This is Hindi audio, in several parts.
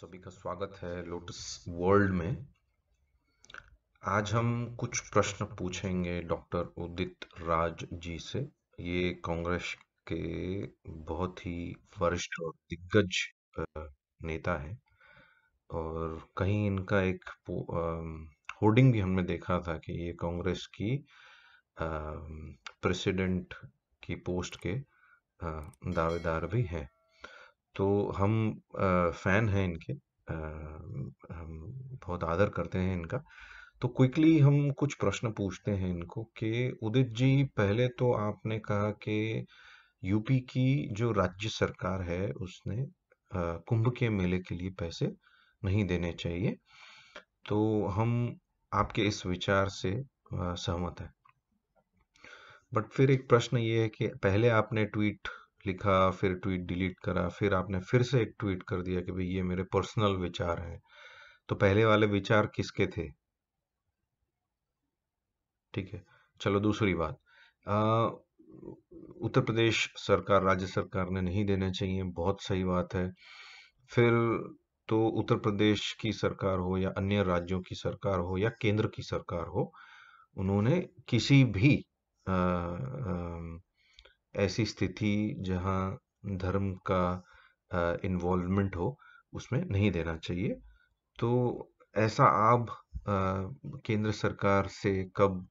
सभी का स्वागत है लोटस वर्ल्ड में आज हम कुछ प्रश्न पूछेंगे डॉक्टर उदित राज जी से ये कांग्रेस के बहुत ही वरिष्ठ और दिग्गज नेता हैं और कहीं इनका एक होर्डिंग भी हमने देखा था कि ये कांग्रेस की प्रेसिडेंट की पोस्ट के दावेदार भी हैं तो हम फ़ैन हैं इनके हम बहुत आदर करते हैं इनका तो क्विकली हम कुछ प्रश्न पूछते हैं इनको कि उदित जी पहले तो आपने कहा कि यूपी की जो राज्य सरकार है उसने कुंभ के मेले के लिए पैसे नहीं देने चाहिए तो हम आपके इस विचार से सहमत हैं बट फिर एक प्रश्न ये है कि पहले आपने ट्वीट लिखा फिर ट्वीट डिलीट करा फिर आपने फिर से एक ट्वीट कर दिया कि भाई ये मेरे पर्सनल विचार हैं तो पहले वाले विचार किसके थे ठीक है चलो दूसरी बात आ, उत्तर प्रदेश सरकार राज्य सरकार ने नहीं देने चाहिए बहुत सही बात है फिर तो उत्तर प्रदेश की सरकार हो या अन्य राज्यों की सरकार हो या केंद्र की सरकार हो उन्होंने किसी भी आ, आ, ऐसी स्थिति जहाँ धर्म का इन्वॉल्वमेंट हो उसमें नहीं देना चाहिए तो ऐसा आप केंद्र सरकार से कब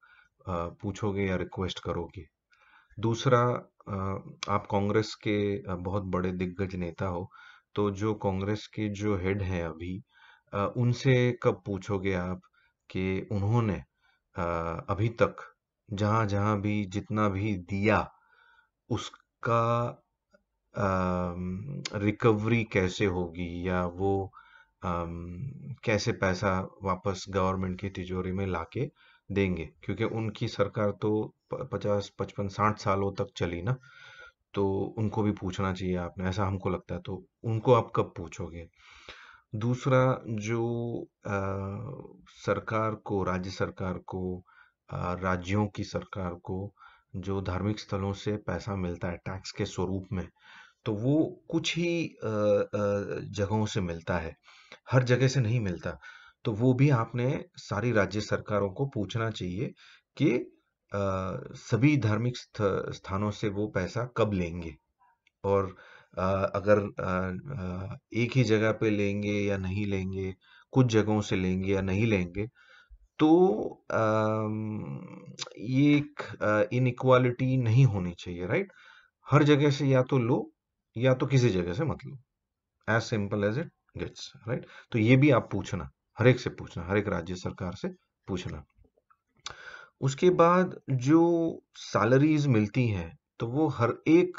पूछोगे या रिक्वेस्ट करोगे दूसरा आप कांग्रेस के बहुत बड़े दिग्गज नेता हो तो जो कांग्रेस के जो हेड हैं अभी उनसे कब पूछोगे आप कि उन्होंने अभी तक जहाँ जहाँ भी जितना भी दिया उसका रिकवरी कैसे होगी या वो कैसे पैसा वापस गवर्नमेंट की तिजोरी में लाके देंगे क्योंकि उनकी सरकार तो पचास पचपन साठ सालों तक चली ना तो उनको भी पूछना चाहिए आपने ऐसा हमको लगता है तो उनको आप कब पूछोगे दूसरा जो आ, सरकार को राज्य सरकार को आ, राज्यों की सरकार को जो धार्मिक स्थलों से पैसा मिलता है टैक्स के स्वरूप में तो वो कुछ ही जगहों से मिलता है हर जगह से नहीं मिलता तो वो भी आपने सारी राज्य सरकारों को पूछना चाहिए कि सभी धार्मिक स्थानों से वो पैसा कब लेंगे और अगर एक ही जगह पे लेंगे या नहीं लेंगे कुछ जगहों से लेंगे या नहीं लेंगे तो ये एक इनइक्वालिटी नहीं होनी चाहिए राइट हर जगह से या तो लो या तो किसी जगह से मत लो as simple as it gets right तो ये भी आप पूछना हर एक से पूछना हर एक राज्य सरकार से पूछना उसके बाद जो सैलरीज मिलती हैं तो वो हर एक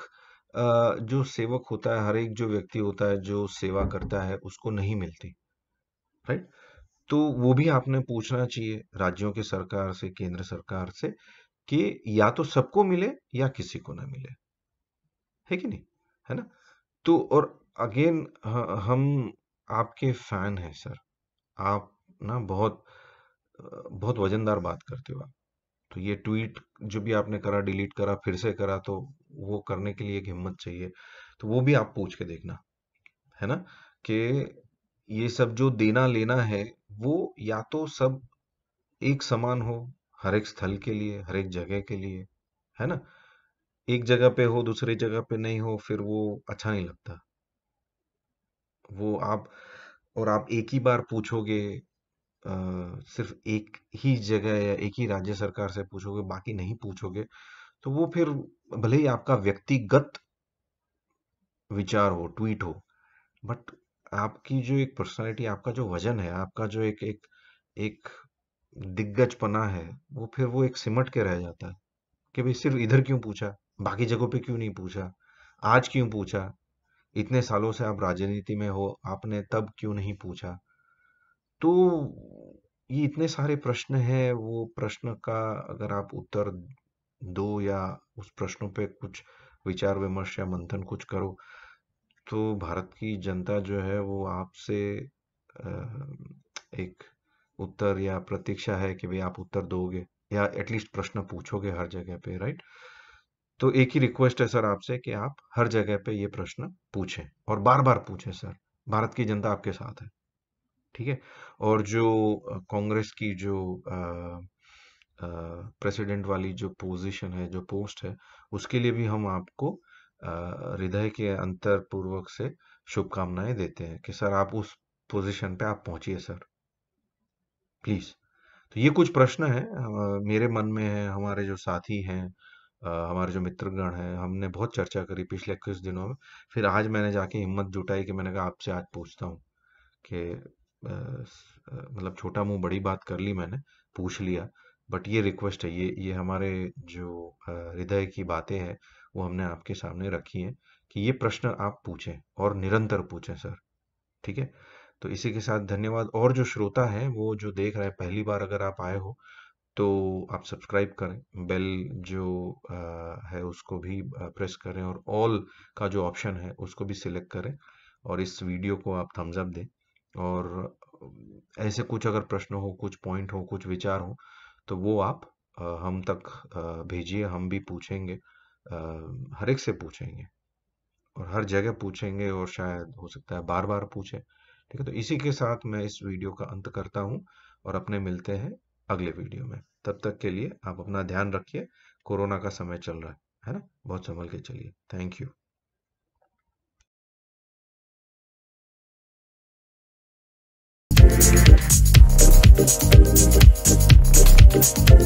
जो सेवक होता है हर एक जो व्यक्ति होता है जो सेवा करता है उसको नहीं मिलती राइट right? तो वो भी आपने पूछना चाहिए राज्यों के सरकार से केंद्र सरकार से कि या तो सबको मिले या किसी को ना मिले है कि नहीं है ना तो और अगेन हम आपके फैन हैं सर आप ना बहुत बहुत वजनदार बात करते हो आप तो ये ट्वीट जो भी आपने करा डिलीट करा फिर से करा तो वो करने के लिए एक हिम्मत चाहिए तो वो भी आप पूछ के देखना है ना कि ये सब जो देना लेना है वो या तो सब एक समान हो हर एक स्थल के लिए हर एक जगह के लिए है ना एक जगह पे हो दूसरी जगह पे नहीं हो फिर वो अच्छा नहीं लगता वो आप और आप एक ही बार पूछोगे आ, सिर्फ एक ही जगह या एक ही राज्य सरकार से पूछोगे बाकी नहीं पूछोगे तो वो फिर भले ही आपका व्यक्तिगत विचार हो ट्वीट हो बट आपकी जो एक पर्सनालिटी आपका जो वजन है आपका जो एक एक एक दिग्गजपना है वो फिर वो एक सिमट के रह जाता है कि भाई सिर्फ इधर क्यों पूछा बाकी जगहों पे क्यों नहीं पूछा आज क्यों पूछा इतने सालों से आप राजनीति में हो आपने तब क्यों नहीं पूछा तो ये इतने सारे प्रश्न हैं वो प्रश्न का अगर आप उत्तर दो या उस प्रश्नों पे कुछ विचार विमर्श या मंथन कुछ करो तो भारत की जनता जो है वो आपसे एक उत्तर या प्रतीक्षा है कि भाई आप उत्तर दोगे या एटलीस्ट प्रश्न पूछोगे हर जगह पे राइट तो एक ही रिक्वेस्ट है सर आपसे कि आप हर जगह पे ये प्रश्न पूछें और बार बार पूछें सर भारत की जनता आपके साथ है ठीक है और जो कांग्रेस की जो प्रेसिडेंट वाली जो पोजीशन है जो पोस्ट है उसके लिए भी हम आपको हृदय के अंतर पूर्वक से शुभकामनाएं देते हैं कि सर आप उस पोजीशन पे आप पहुंचिए सर प्लीज तो ये कुछ प्रश्न है मेरे मन में है हमारे जो साथी हैं हमारे जो मित्रगण हैं हमने बहुत चर्चा करी पिछले कुछ दिनों में फिर आज मैंने जाके हिम्मत जुटाई कि मैंने कहा आपसे आज पूछता हूँ कि मतलब छोटा मुंह बड़ी बात कर ली मैंने पूछ लिया बट ये रिक्वेस्ट है ये ये हमारे जो हृदय की बातें हैं वो हमने आपके सामने रखी हैं कि ये प्रश्न आप पूछें और निरंतर पूछें सर ठीक है तो इसी के साथ धन्यवाद और जो श्रोता है वो जो देख रहे हैं पहली बार अगर आप आए हो तो आप सब्सक्राइब करें बेल जो है उसको भी प्रेस करें और ऑल का जो ऑप्शन है उसको भी सिलेक्ट करें और इस वीडियो को आप थम्सअप दें और ऐसे कुछ अगर प्रश्न हो कुछ पॉइंट हो कुछ विचार हो तो वो आप हम तक भेजिए हम भी पूछेंगे हर एक से पूछेंगे और हर जगह पूछेंगे और शायद हो सकता है बार बार पूछे ठीक है तो इसी के साथ मैं इस वीडियो का अंत करता हूँ और अपने मिलते हैं अगले वीडियो में तब तक के लिए आप अपना ध्यान रखिए कोरोना का समय चल रहा है है ना बहुत संभल के चलिए thank you Thank you. Thank you.